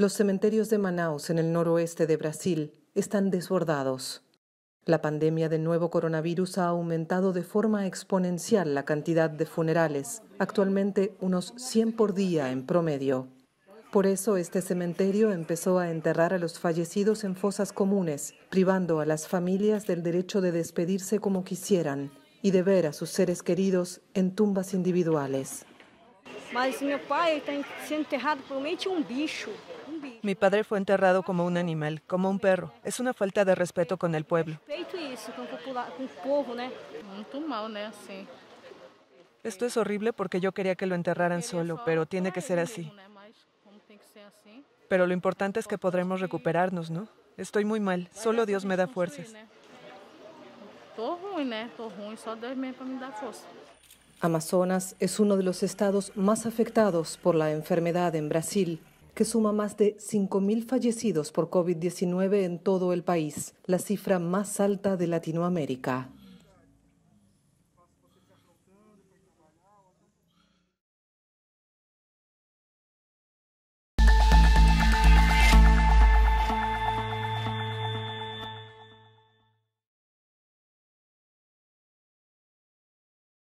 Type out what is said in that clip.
Los cementerios de Manaus, en el noroeste de Brasil, están desbordados. La pandemia del nuevo coronavirus ha aumentado de forma exponencial la cantidad de funerales, actualmente unos 100 por día en promedio. Por eso este cementerio empezó a enterrar a los fallecidos en fosas comunes, privando a las familias del derecho de despedirse como quisieran y de ver a sus seres queridos en tumbas individuales. está enterrado um bicho. Mi padre fue enterrado como un animal, como un perro. Es una falta de respeto con el pueblo. Esto es horrible porque yo quería que lo enterraran solo, pero tiene que ser así. Pero lo importante es que podremos recuperarnos, ¿no? Estoy muy mal, solo Dios me da fuerzas. Amazonas es uno de los estados más afectados por la enfermedad en Brasil que suma más de 5.000 fallecidos por COVID-19 en todo el país, la cifra más alta de Latinoamérica.